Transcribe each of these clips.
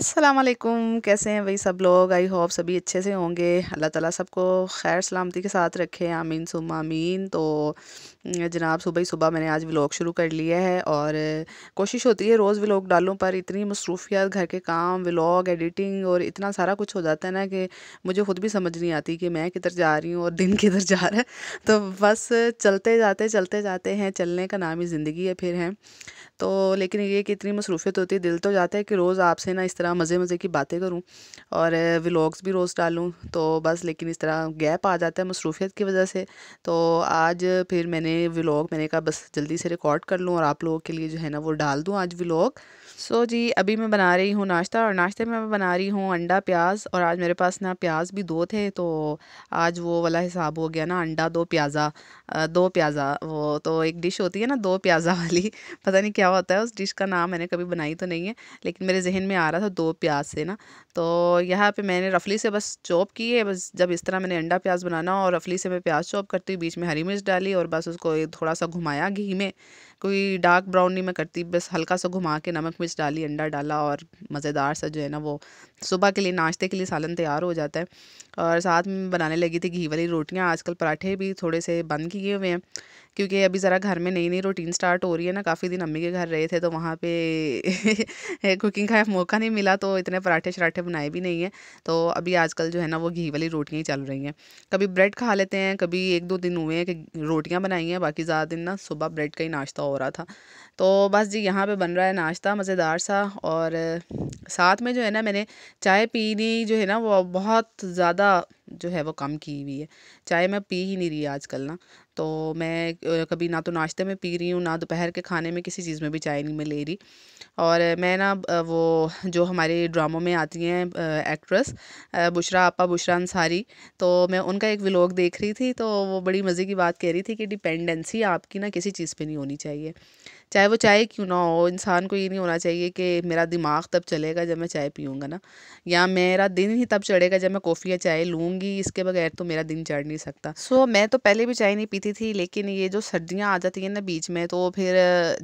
असलम कैसे हैं भाई सब लोग आई होप सभी अच्छे से होंगे अल्लाह ताला सबको खैर सलामती के साथ रखे आमीन सुम आमीन तो जनाब सुबह ही सुबह मैंने आज व्लॉग शुरू कर लिया है और कोशिश होती है रोज़ व्लॉग डालूं पर इतनी मसरूफियात घर के काम व्लॉग एडिटिंग और इतना सारा कुछ हो जाता है ना कि मुझे ख़ुद भी समझ नहीं आती कि मैं किधर जा रही हूँ और दिन किधर जा रहा है तो बस चलते जाते चलते जाते हैं चलने का नाम ही ज़िंदगी है फिर हैं तो लेकिन ये कि इतनी मसरूफियत होती है दिल तो जाता है कि रोज़ आपसे ना इस तरह तरह मज़े मज़े की बातें करूँ और व्लॉग्स भी रोज़ डालूँ तो बस लेकिन इस तरह गैप आ जाता है मसरूफियत की वजह से तो आज फिर मैंने व्लॉग मैंने कहा बस जल्दी से रिकॉर्ड कर लूँ और आप लोगों के लिए जो है ना वो डाल दूँ आज व्लॉग सो जी अभी मैं बना रही हूँ नाश्ता और नाश्ते में मैं बना रही हूँ अंडा प्याज और आज मेरे पास ना प्याज भी दो थे तो आज वो वाला हिसाब हो गया ना अंडा दो प्याज़ा दो प्याज़ा वो तो एक डिश होती है ना दो प्याज़ा वाली पता नहीं क्या होता है उस डिश का नाम मैंने कभी बनाई तो नहीं है लेकिन मेरे जहन में आ रहा था दो प्याज से ना तो यहाँ पे मैंने रफली से बस चॉप की है बस जब इस तरह मैंने अंडा प्याज बनाना और रफली से मैं प्याज चॉप करती हूँ बीच में हरी मिर्च डाली और बस उसको थोड़ा सा घुमाया घी में कोई डार्क ब्राउन नहीं मैं करती बस हल्का सा घुमा के नमक मिर्च डाली अंडा डाला और मज़ेदार सा जो है ना वो सुबह के लिए नाश्ते के लिए सालन तैयार हो जाता है और साथ में बनाने लगी थी घी वाली रोटियाँ आजकल पराठे भी थोड़े से बंद की किए हुए हैं क्योंकि अभी ज़रा घर में नई नई रूटीन स्टार्ट हो रही है ना काफ़ी दिन अम्मी के घर रहे थे तो वहाँ पे कुकिंग का मौका नहीं मिला तो इतने पराठे शराठे बनाए भी नहीं हैं तो अभी आजकल जो है ना वो घी वाली रोटियाँ ही चल रही हैं कभी ब्रेड खा लेते हैं कभी एक दो दिन हुए हैं कि रोटियाँ बनाई हैं बाकी ज़्यादा दिन ना सुबह ब्रेड का ही नाश्ता हो रहा था तो बस जी यहाँ पर बन रहा है नाश्ता मज़ेदार सा और साथ में जो है ना मैंने चाय पीनी जो है ना वो बहुत ज़्यादा जो है वो कम की हुई है चाय मैं पी ही नहीं रही आजकल ना तो मैं कभी ना तो नाश्ते में पी रही हूँ ना दोपहर के खाने में किसी चीज़ में भी चाय नहीं मैं ले रही और मैं ना वो जो हमारे ड्रामों में आती हैं एक्ट्रेस बुशरा आपा बुशरा अंसारी तो मैं उनका एक व्लॉग देख रही थी तो वो बड़ी मज़े की बात कह रही थी कि डिपेंडेंसी आपकी ना किसी चीज़ पर नहीं होनी चाहिए चाहे वो चाय क्यों ना हो इंसान को ये नहीं होना चाहिए कि मेरा दिमाग तब चलेगा जब मैं चाय पीऊँगा ना या मेरा दिन ही तब चढ़ेगा जब मैं कॉफ़ी या चाय लूँगी इसके बगैर तो मेरा दिन चढ़ नहीं सकता सो so, मैं तो पहले भी चाय नहीं पीती थी लेकिन ये जो सर्दियाँ आ जाती हैं ना बीच में तो फिर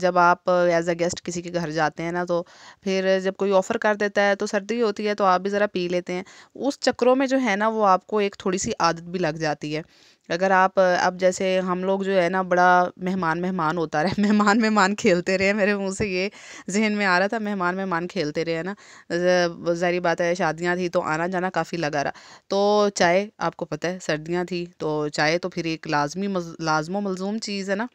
जब आप एज अ गेस्ट किसी के घर जाते हैं ना तो फिर जब कोई ऑफ़र कर देता है तो सर्दी होती है तो आप भी ज़रा पी लेते हैं उस चक्रों में जो है ना वो आपको एक थोड़ी सी आदत भी लग जाती है अगर आप अब जैसे हम लोग जो है ना बड़ा मेहमान मेहमान होता रहे मेहमान मेहमान खेलते रहे मेरे मुंह से ये जहन में आ रहा था मेहमान मेहमान खेलते रहे ना जारी बात है शादियाँ थी तो आना जाना काफ़ी लगा रहा तो चाय आपको पता है सर्दियाँ थी तो चाय तो फिर एक लाजमी लाजमो मलजूम चीज़ है ना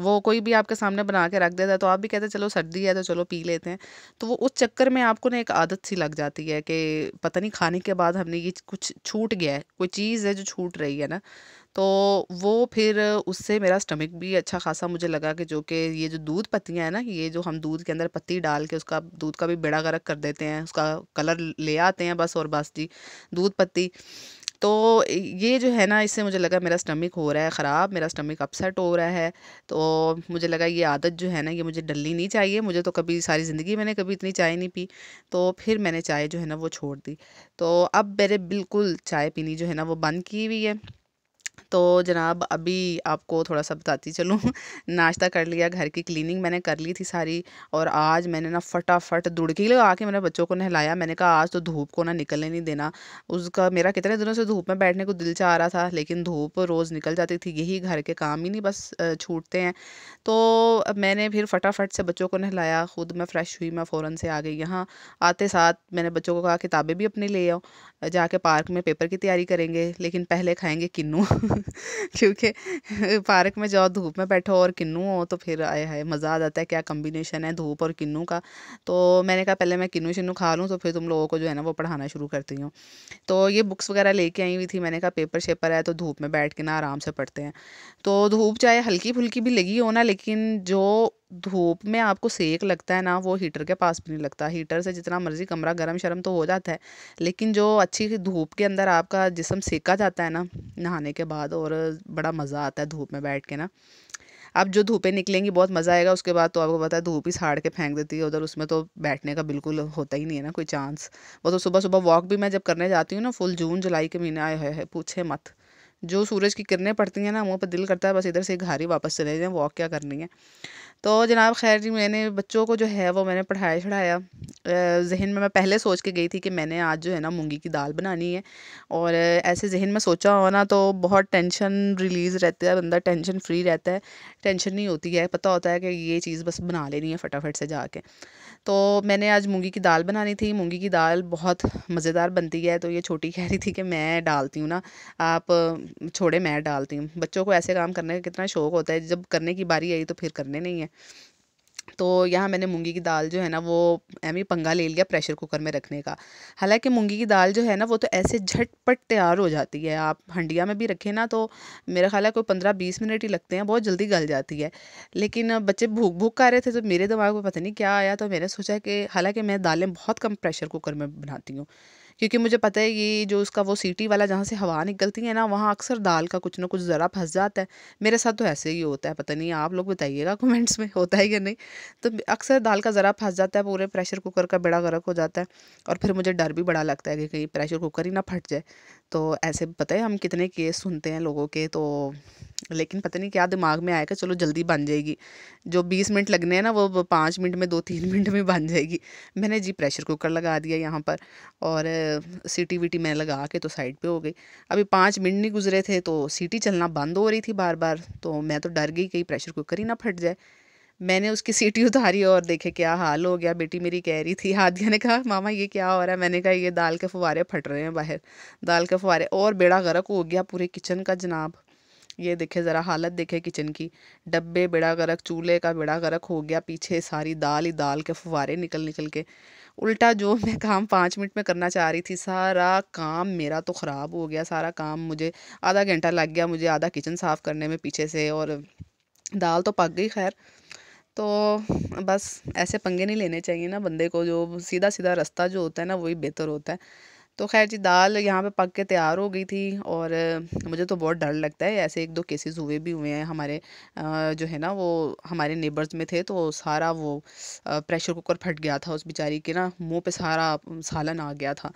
वो कोई भी आपके सामने बना के रख देता है तो आप भी कहते हैं चलो सर्दी है तो चलो पी लेते हैं तो वो उस चक्कर में आपको ना एक आदत सी लग जाती है कि पता नहीं खाने के बाद हमने ये कुछ छूट गया है कोई चीज़ है जो छूट रही है ना तो वो फिर उससे मेरा स्टमक भी अच्छा खासा मुझे लगा कि जो कि ये जो दूध पत्तियाँ हैं ना ये जो हम दूध के अंदर पत्ती डाल के उसका दूध का भी बेड़ा गर्क कर देते हैं उसका कलर ले आते हैं बस और बस जी दूध पत्ती तो ये जो है ना इससे मुझे लगा मेरा स्टमक हो रहा है ख़राब मेरा स्टमक अपसेट हो रहा है तो मुझे लगा ये आदत जो है ना ये मुझे डलनी नहीं चाहिए मुझे तो कभी सारी ज़िंदगी मैंने कभी इतनी चाय नहीं पी तो फिर मैंने चाय जो है ना वो छोड़ दी तो अब मेरे बिल्कुल चाय पीनी जो है ना वो बंद की हुई है तो जनाब अभी आपको थोड़ा सा बताती चलूँ नाश्ता कर लिया घर की क्लीनिंग मैंने कर ली थी सारी और आज मैंने ना फटाफट दुड़की लगा के मैंने बच्चों को नहलाया मैंने कहा आज तो धूप को ना निकलने नहीं देना उसका मेरा कितने दिनों से धूप में बैठने को दिल चाह रहा था लेकिन धूप रोज़ निकल जाती थी यही घर के काम ही नहीं बस छूटते हैं तो मैंने फिर फटाफट से बच्चों को नहलाया ख़ुद मैं फ़्रेश हुई मैं फ़ौरन से आ गई यहाँ आते साथ मैंने बच्चों को कहा किताबें भी अपनी ले आओ जाके पार्क में पेपर की तैयारी करेंगे लेकिन पहले खाएँगे किन्नू क्योंकि पार्क में जाओ धूप में बैठो और किन्नू हो तो फिर आए है मज़ा आ जाता है क्या कम्बिनेशन है धूप और किन्नू का तो मैंने कहा पहले मैं किन्नू शिन्नू खा लूँ तो फिर तुम लोगों को जो है ना वो पढ़ाना शुरू करती हूँ तो ये बुक्स वगैरह लेके आई हुई थी मैंने कहा पेपर शेपर है तो धूप में बैठ के ना आराम से पढ़ते हैं तो धूप चाहे हल्की फुल्की भी लगी हो ना लेकिन जो धूप में आपको सेक लगता है ना वो हीटर के पास भी नहीं लगता हीटर से जितना मर्ज़ी कमरा गर्म शर्म तो हो जाता है लेकिन जो अच्छी धूप के अंदर आपका जिसम सेका जाता है ना नहाने के बाद और बड़ा मज़ा आता है धूप में बैठ के ना अब जो धूपें निकलेंगी बहुत मज़ा आएगा उसके बाद तो आपको पता है धूप ही साड़ के फेंक देती है उधर उसमें तो बैठने का बिल्कुल होता ही नहीं है ना कोई चांस वो तो सुबह सुबह वॉक भी मैं जब करने जाती हूँ ना फुल जून जुलाई के महीने आए हुए हैं पूछे मत जो सूरज की किरणें पड़ती हैं ना मुँह पर दिल करता है बस इधर से घर ही वापस चले जाएँ वॉक क्या करनी है तो जनाब खैर जी मैंने बच्चों को जो है वो मैंने पढ़ाया चढ़ाया जहन में मैं पहले सोच के गई थी कि मैंने आज जो है ना मूँगी की दाल बनानी है और ऐसे जहन में सोचा हो ना तो बहुत टेंशन रिलीज़ रहता है बंदा टेंशन फ्री रहता है टेंशन नहीं होती है पता होता है कि ये चीज़ बस बना लेनी है फटाफट से जाके तो मैंने आज मूंगी की दाल बनानी थी मूंगी की दाल बहुत मज़ेदार बनती है तो ये छोटी कह रही थी कि मैं डालती हूँ ना आप छोड़े मैं डालती हूँ बच्चों को ऐसे काम करने का कितना शौक होता है जब करने की बारी आई तो फिर करने नहीं है तो यहाँ मैंने मूंगी की दाल जो है ना वो ही पंगा ले लिया प्रेशर कुकर में रखने का हालांकि मूंगी की दाल जो है ना वो तो ऐसे झटपट तैयार हो जाती है आप हंडिया में भी रखें ना तो मेरा ख्याल है कोई पंद्रह बीस मिनट ही लगते हैं बहुत जल्दी गल जाती है लेकिन बच्चे भूख भूख कर रहे थे तो मेरे दिमाग में पता नहीं क्या आया तो मैंने सोचा कि हालाँकि मैं दालें बहुत कम प्रेशर कुकर में बनाती हूँ क्योंकि मुझे पता है कि जो उसका वो सीटी वाला जहाँ से हवा निकलती है ना वहाँ अक्सर दाल का कुछ ना कुछ ज़रा फंस जाता है मेरे साथ तो ऐसे ही होता है पता नहीं आप लोग बताइएगा कमेंट्स में होता है या नहीं तो अक्सर दाल का ज़रा फंस जाता है पूरे प्रेशर कुकर का बेड़ा गर्क हो जाता है और फिर मुझे डर भी बड़ा लगता है कि कहीं प्रेशर कुकर ही ना फट जाए तो ऐसे पता है हम कितने केस सुनते हैं लोगों के तो लेकिन पता नहीं क्या दिमाग में आएगा चलो जल्दी बन जाएगी जो बीस मिनट लगने हैं ना वो पाँच मिनट में दो तीन मिनट में बन जाएगी मैंने जी प्रेशर कुकर लगा दिया यहाँ पर और सीटी वीटी मैंने लगा के तो साइड पे हो गई अभी पाँच मिनट नहीं गुजरे थे तो सीटी चलना बंद हो रही थी बार बार तो मैं तो डर गई कहीं प्रेशर कुकर ही ना फट जाए मैंने उसकी सीटी उतारी और देखे क्या हाल हो गया बेटी मेरी कह रही थी हादिया ने कहा मामा ये क्या हो रहा है मैंने कहा ये दाल के फुवारे फट रहे हैं बाहर दाल के फुवारे और बेड़ा गर्क हो गया पूरे किचन का जनाब ये देखे ज़रा हालत देखे किचन की डब्बे बेड़ा गरक चूल्हे का बेड़ा गरक हो गया पीछे सारी दाल ही दाल के फुवारे निकल निकल के उल्टा जो मैं काम पाँच मिनट में करना चाह रही थी सारा काम मेरा तो ख़राब हो गया सारा काम मुझे आधा घंटा लग गया मुझे आधा किचन साफ़ करने में पीछे से और दाल तो पक गई खैर तो बस ऐसे पंगे नहीं लेने चाहिए ना बंदे को जो सीधा सीधा रास्ता जो होता है ना वही बेहतर होता है तो खैर जी दाल यहाँ पे पक के तैयार हो गई थी और मुझे तो बहुत डर लगता है ऐसे एक दो केसेस हुए भी हुए हैं हमारे जो है ना वो हमारे नेबर्स में थे तो सारा वो प्रेशर कुकर फट गया था उस बेचारी के ना मुंह पे सारा सालन आ गया था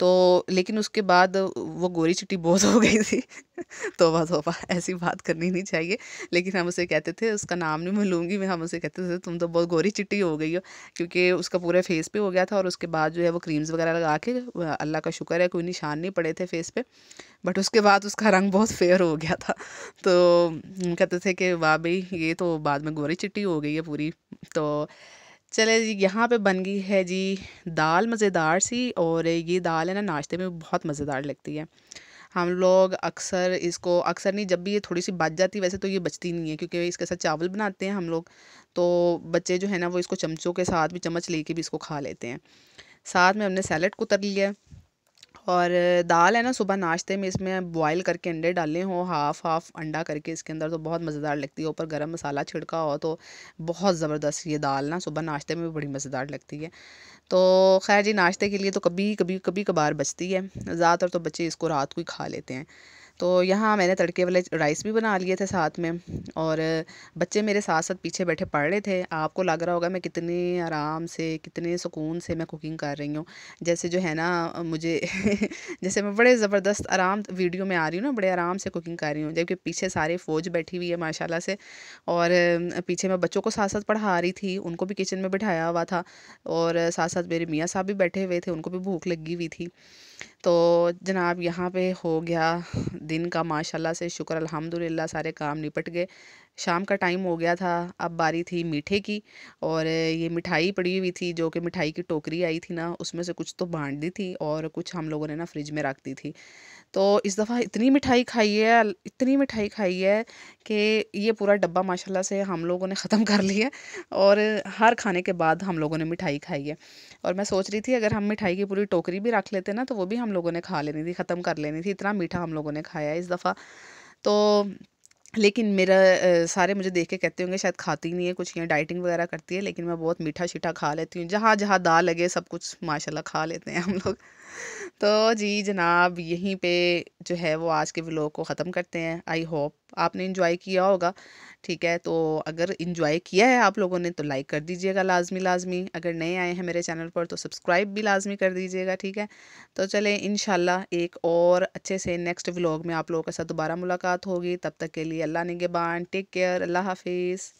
तो लेकिन उसके बाद वो गोरी चिट्टी बहुत हो गई थी तोबा तोबा ऐसी बात करनी नहीं चाहिए लेकिन हम उसे कहते थे उसका नाम नहीं मैं लूँगी मैं हम उसे कहते थे तुम तो बहुत गोरी चिट्टी हो गई हो क्योंकि उसका पूरे फेस पे हो गया था और उसके बाद जो है वो क्रीम्स वगैरह लगा के अल्लाह का शुक्र है कोई निशान नहीं पड़े थे फेस पे बट उसके बाद उसका रंग बहुत फेयर हो गया था तो कहते थे कि वाह भाई ये तो बाद में गोरी चिट्टी हो गई है पूरी तो चले जी यहाँ पे बन गई है जी दाल मज़ेदार सी और ये दाल है ना नाश्ते में बहुत मज़ेदार लगती है हम लोग अक्सर इसको अक्सर नहीं जब भी ये थोड़ी सी बच जाती वैसे तो ये बचती नहीं है क्योंकि इसके साथ चावल बनाते हैं हम लोग तो बच्चे जो है ना वो इसको चमचों के साथ भी चम्मच लेके भी इसको खा लेते हैं साथ में हमने सैलड कुतर लिया और दाल है ना सुबह नाश्ते में इसमें बॉयल करके अंडे डाले हों हाफ़ हाफ़ अंडा करके इसके अंदर तो बहुत मज़ेदार लगती है ऊपर गरम मसाला छिड़का हो तो बहुत ज़बरदस्त ये दाल ना सुबह नाश्ते में भी बड़ी मज़ेदार लगती है तो खैर जी नाश्ते के लिए तो कभी कभी कभी कभार बचती है ज़्यादातर तो बच्चे इसको रात को ही खा लेते हैं तो यहाँ मैंने तड़के वाले राइस भी बना लिए थे साथ में और बच्चे मेरे साथ साथ पीछे बैठे पढ़ रहे थे आपको लग रहा होगा मैं कितने आराम से कितने सुकून से मैं कुकिंग कर रही हूँ जैसे जो है ना मुझे जैसे मैं बड़े ज़बरदस्त आराम वीडियो में आ रही हूँ ना बड़े आराम से कुकिंग कर रही हूँ जबकि पीछे सारे फ़ौज बैठी हुई है माशाला से और पीछे मैं बच्चों को साथ साथ पढ़ा रही थी उनको भी किचन में बिठाया हुआ था और साथ साथ मेरे मियाँ साहब भी बैठे हुए थे उनको भी भूख लगी हुई थी तो जनाब यहाँ पे हो गया दिन का माशाल्लाह से शुक्र अल्हम्दुलिल्लाह सारे काम निपट गए शाम का टाइम हो गया था अब बारी थी मीठे की और ये मिठाई पड़ी हुई थी जो कि मिठाई की टोकरी आई थी ना उसमें से कुछ तो बांट दी थी और कुछ हम लोगों ने ना फ्रिज में रख दी थी तो इस दफ़ा इतनी मिठाई खाई है इतनी मिठाई खाई है कि ये पूरा डब्बा माशाल्लाह से हम लोगों ने ख़त्म कर लिया और हर खाने के बाद हम लोगों ने मिठाई खाई है और मैं सोच रही थी अगर हम मिठाई की पूरी टोकरी भी रख लेते ना तो वो भी हम लोगों ने खा लेनी थी ख़त्म कर लेनी थी इतना मीठा हम लोगों ने खाया है इस दफ़ा तो लेकिन मेरा सारे मुझे देख के कहते होंगे शायद खाती नहीं है कुछ यहाँ डाइटिंग वगैरह करती है लेकिन मैं बहुत मीठा शीठा खा लेती हूँ जहाँ जहाँ दाल लगे सब कुछ माशाल्लाह खा लेते हैं हम लोग तो जी जनाब यहीं पे जो है वो आज के व्लॉग को ख़त्म करते हैं आई होप आपने इन्जॉय किया होगा ठीक है तो अगर इन्जॉय किया है आप लोगों ने तो लाइक कर दीजिएगा लाजमी लाजमी अगर नए आए हैं मेरे चैनल पर तो सब्सक्राइब भी लाजमी कर दीजिएगा ठीक है तो चले इन एक और अच्छे से नेक्स्ट व्लॉग में आप लोगों के साथ दोबारा मुलाकात होगी तब तक के लिए अल्लाह निगेबान टेक केयर अल्लाह हाफिज़